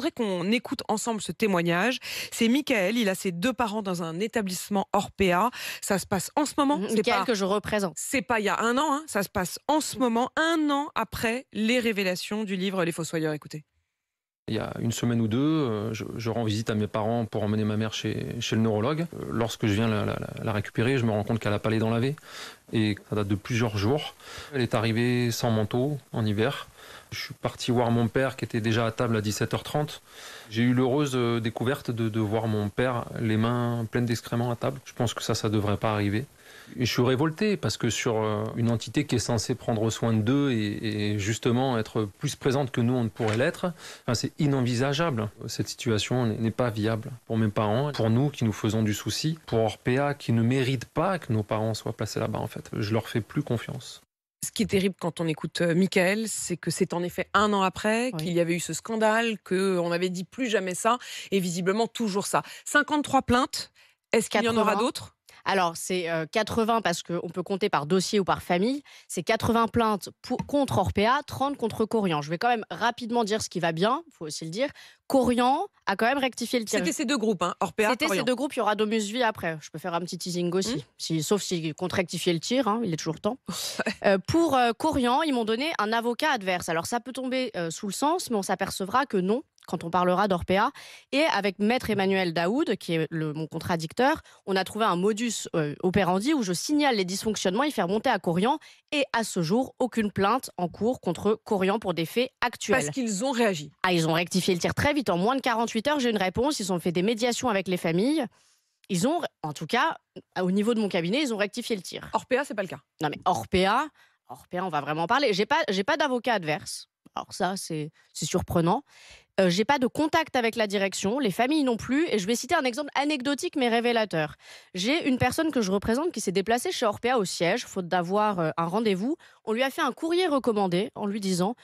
voudrais qu'on écoute ensemble ce témoignage. C'est Michael, il a ses deux parents dans un établissement hors PA. Ça se passe en ce moment. Mhm, c'est pas, que je représente. C'est pas il y a un an, hein. ça se passe en ce moment, un an après les révélations du livre Les Fossoyeurs. Écoutez. Il y a une semaine ou deux, euh, je, rends visite à mes parents pour emmener ma mère chez, le neurologue. Euh, lorsque je viens la, récupérer, je me rends compte qu'elle a pas les dents lavées et ça date de plusieurs jours. Elle est arrivée sans manteau en hiver. Je suis parti voir mon père qui était déjà à table à 17h30. J'ai eu l'heureuse euh, découverte de, voir mon père les mains pleines d'excréments à table. Je pense que ça, ça ne devrait pas arriver. Et je suis révolté parce que sur euh, une entité qui est censée prendre soin d'eux et, justement être plus présente que nous, on ne pourrait l'être, c'est inenvisageable. Cette situation n'est pas viable pour mes parents, pour nous qui nous faisons du souci, pour Orpea qui ne mérite pas que nos parents soient placés là-bas en fait. Je leur fais plus confiance ce qui est terrible quand on écoute euh, Michael, c'est que c'est en effet un an après qu'il y avait eu ce scandale, qu'on n'avait dit plus jamais ça, et visiblement toujours ça. 53 plaintes. Est-ce qu'il y en aura d'autres alors, c'est 80 parce qu'on peut compter par dossier ou par famille. C'est 80 plaintes contre Orpea, 30 contre Corian. Je vais quand même rapidement dire ce qui va bien, il faut aussi le dire. Corian a quand même rectifié le tir. C'était ces deux groupes, hein, Orpea, C'était ces deux groupes, il y aura Domusvie après. Je peux faire un petit teasing aussi. Mmh. Si, sauf si contre rectifier le tir, hein, il est toujours temps. Euh, pour Corian, ils m'ont donné un avocat adverse. Alors, ça peut tomber sous le sens, mais on s'apercevra que non quand on parlera d'Orpea. Et avec Maître Emmanuel Daoud, qui est le, mon contradicteur, on a trouvé un modus euh, operandi où je signale les dysfonctionnements et faire monter à Corian. Et à ce jour, aucune plainte en cours contre Corian pour des faits actuels. Parce qu'ils ont réagi. Ah, ils ont rectifié le tir très vite. En moins de 48 heures, j'ai une réponse. Ils ont fait des médiations avec les familles ils ont, en tout cas, au niveau de mon cabinet, ils ont rectifié le tir. Orpea, c'est pas le cas. Non, mais Orpea, Orpea, on va vraiment parler. J'ai pas, pas d'avocat adverse. Alors ça, c'est, surprenant. Euh, j'ai pas de contact avec la direction, les familles non plus. Et je vais citer un exemple anecdotique mais révélateur. J'ai une personne que je représente qui s'est déplacée chez Orpea au siège, faute d'avoir euh, un rendez-vous. On lui a fait un courrier recommandé en lui disant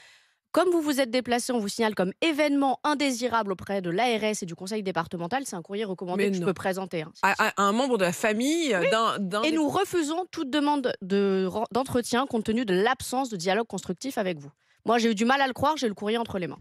comme vous vous êtes déplacé, on vous signale comme événement indésirable auprès de l'ARS et du conseil départemental. C'est un courrier recommandé que je peux présenter. Hein, à, un membre de la famille euh, d'un. Et nous refusons toute demande d'entretien compte tenu de l'absence de dialogue constructif avec vous. Moi, j'ai eu du mal à le croire, j'ai le courrier entre les mains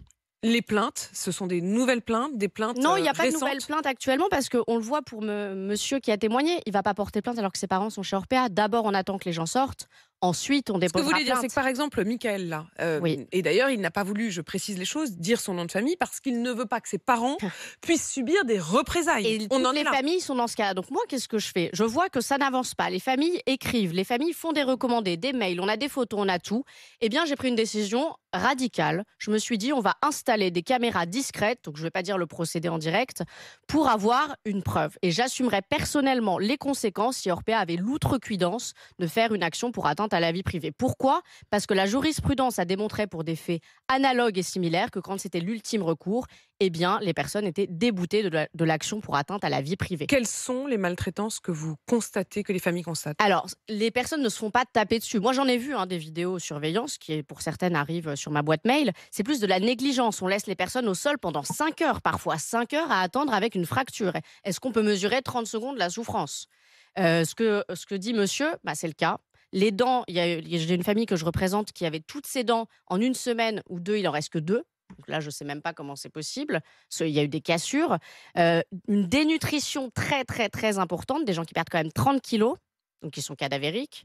les plaintes, ce sont des nouvelles plaintes, des plaintes Non, il n'y a euh, pas de nouvelles plaintes actuellement parce qu'on le voit pour monsieur qui a témoigné, il ne va pas porter plainte alors que ses parents sont chez Orpea. D'abord, on attend que les gens sortent. Ensuite, on dépose. Ce que vous voulez dire, c'est que par exemple, Michael, là, euh, et d'ailleurs, il n'a pas voulu, je précise les choses, dire son nom de famille parce qu'il ne veut pas que ses parents puissent subir des représailles. on en les est familles sont dans ce cas. Donc moi, qu'est-ce que je fais Je vois que ça n'avance pas. Les familles écrivent, les familles font des recommandés, des mails, on a des photos, on a tout. Eh bien, j'ai pris une décision radicale. Je me suis dit, on va installer des caméras discrètes, donc je ne vais pas dire le procédé en direct, pour avoir une preuve. Et j'assumerai personnellement les conséquences si Orpea avait l'outrecuidance de faire une action pour atteinte à la vie privée. Pourquoi Parce que la jurisprudence a démontré pour des faits analogues et similaires que quand c'était l'ultime recours, eh bien, les personnes étaient déboutées de l'action pour atteinte à la vie privée. Quelles sont les maltraitances que vous constatez, que les familles constatent Alors, les personnes ne se font pas taper dessus. Moi, j'en ai vu hein, des vidéos surveillance qui, pour certaines, arrivent sur ma boîte mail. C'est plus de la négligence. On laisse les personnes au sol pendant 5 heures, parfois 5 heures, à attendre avec une fracture. Est-ce qu'on peut mesurer 30 secondes la souffrance euh, ce, que, ce que dit monsieur, bah, c'est le cas. Les dents, j'ai une famille que je représente qui avait toutes ses dents en une semaine ou deux, il en reste que deux. là, je ne sais même pas comment c'est possible. Il y a eu des cassures. Euh, une dénutrition très, très, très importante, des gens qui perdent quand même 30 kilos, donc qui sont cadavériques,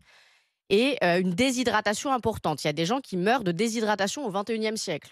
et euh, une déshydratation importante. Il y a des gens qui meurent de déshydratation au 21e siècle.